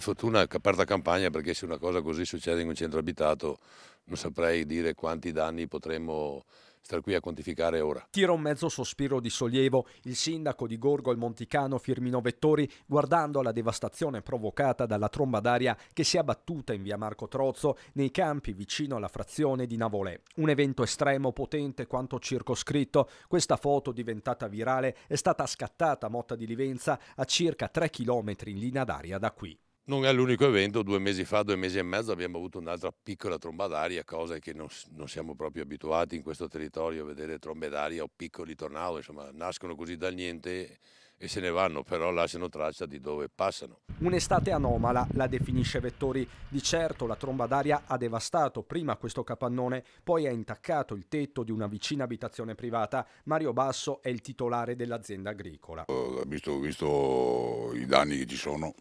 è fortuna che da campagna perché se una cosa così succede in un centro abitato non saprei dire quanti danni potremmo stare qui a quantificare ora. Tira un mezzo sospiro di sollievo il sindaco di Gorgo al Monticano Firmino Vettori guardando la devastazione provocata dalla tromba d'aria che si è abbattuta in via Marco Trozzo nei campi vicino alla frazione di Navolè. Un evento estremo, potente quanto circoscritto. Questa foto diventata virale è stata scattata a Motta di Livenza a circa 3 km in linea d'aria da qui. Non è l'unico evento, due mesi fa, due mesi e mezzo abbiamo avuto un'altra piccola tromba d'aria, cosa che non, non, siamo proprio abituati in questo territorio a vedere trombe d'aria o piccoli tornado, insomma nascono così dal niente e se ne vanno, però lasciano traccia di dove passano. Un'estate anomala, la definisce Vettori. Di certo la tromba d'aria ha devastato prima questo capannone, poi ha intaccato il tetto di una vicina abitazione privata. Mario Basso è il titolare dell'azienda agricola. Ho visto, ho visto i danni che ci sono,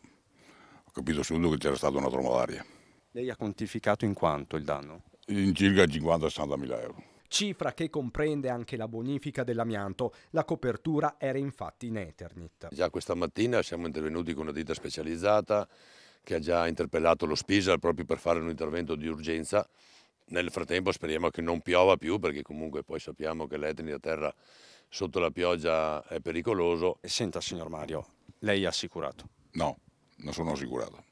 capito subito che c'era stata una tromba Lei ha quantificato in quanto il danno? In circa 50-60 mila euro. Cifra che comprende anche la bonifica dell'amianto. La copertura era infatti in Eternit. Già questa mattina siamo intervenuti con una ditta specializzata che ha già interpellato lo Spisal proprio per fare un intervento di urgenza. Nel frattempo speriamo che non piova più perché comunque poi sappiamo che l'Eternit a terra sotto la pioggia è pericoloso. Senta signor Mario, lei ha assicurato? No non sono assicurato.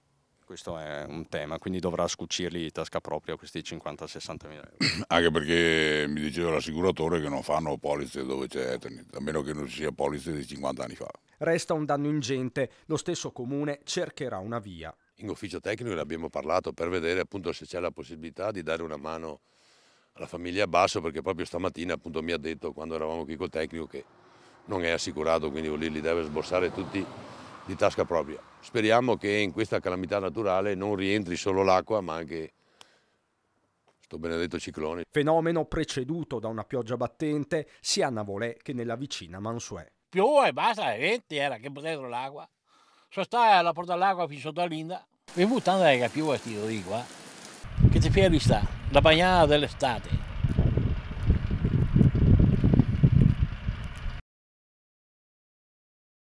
Questo è un tema, quindi dovrà scucirli di tasca propria questi 50-60 mila euro. Anche perché mi diceva l'assicuratore che non fanno polizze dove c'è Eternit, a meno che non ci sia polizze di 50 anni fa. Resta un danno ingente, lo stesso comune cercherà una via. In ufficio tecnico ne abbiamo parlato per vedere appunto se c'è la possibilità di dare una mano alla famiglia Basso perché proprio stamattina appunto mi ha detto quando eravamo qui col tecnico che non è assicurato, quindi lì li deve sborsare tutti di tasca propria. Speriamo che in questa calamità naturale non rientri solo l'acqua ma anche questo benedetto ciclone. Fenomeno preceduto da una pioggia battente sia a Navolè che nella vicina Mansuè. Piove e basta, le venti era che dentro l'acqua. Sono stata alla porta dell'acqua fino sotto a Linda. E buttando che piove, ti di qua. Che ti fermi sta, la bagnata dell'estate.